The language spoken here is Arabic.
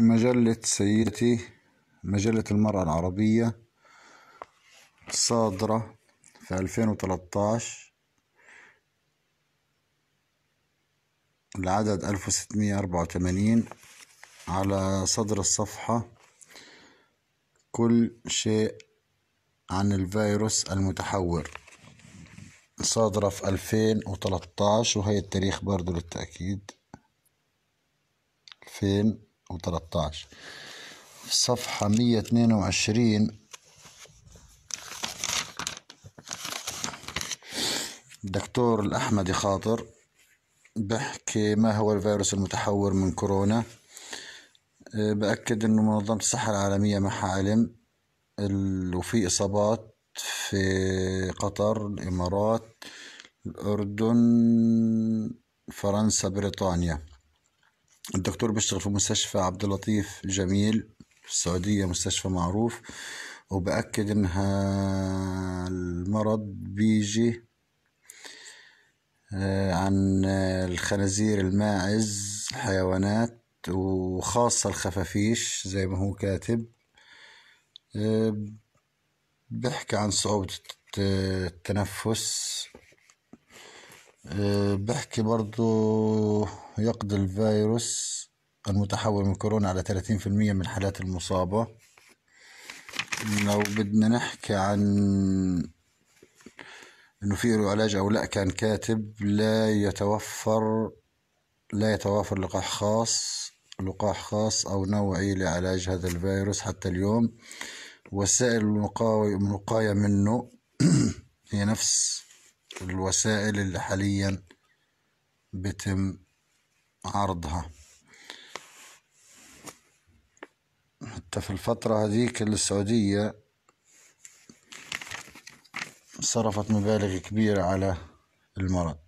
مجلة سيدتي مجلة المرأة العربية صادرة في 2013 العدد 1684 على صدر الصفحة كل شيء عن الفيروس المتحور صادرة في 2013 وهي التاريخ برضو للتأكيد 2013 وتلتعش صفحة مية اتنين وعشرين الدكتور الأحمدي خاطر بحكي ما هو الفيروس المتحور من كورونا أه، بأكد أنه منظمة الصحة العالمية معها علم وفي إصابات في قطر الإمارات الأردن فرنسا بريطانيا الدكتور بيشتغل في مستشفى عبد اللطيف جميل في السعودية مستشفى معروف وبأكد إنها المرض بيجي آه، عن الخنازير الماعز حيوانات وخاصة الخفافيش زي ما هو كاتب آه، بحكي عن صعوبة التنفس آه، بحكي برضو يقضي الفيروس المتحول من كورونا على 30% من حالات المصابة لو بدنا نحكي عن انه في علاج او لا كان كاتب لا يتوفر لا يتوافر لقاح خاص لقاح خاص او نوعي لعلاج هذا الفيروس حتى اليوم وسائل الوقاية منه هي نفس الوسائل اللي حاليا بتم عرضها حتى في الفترة هذيك السعودية صرفت مبالغ كبيرة على المرض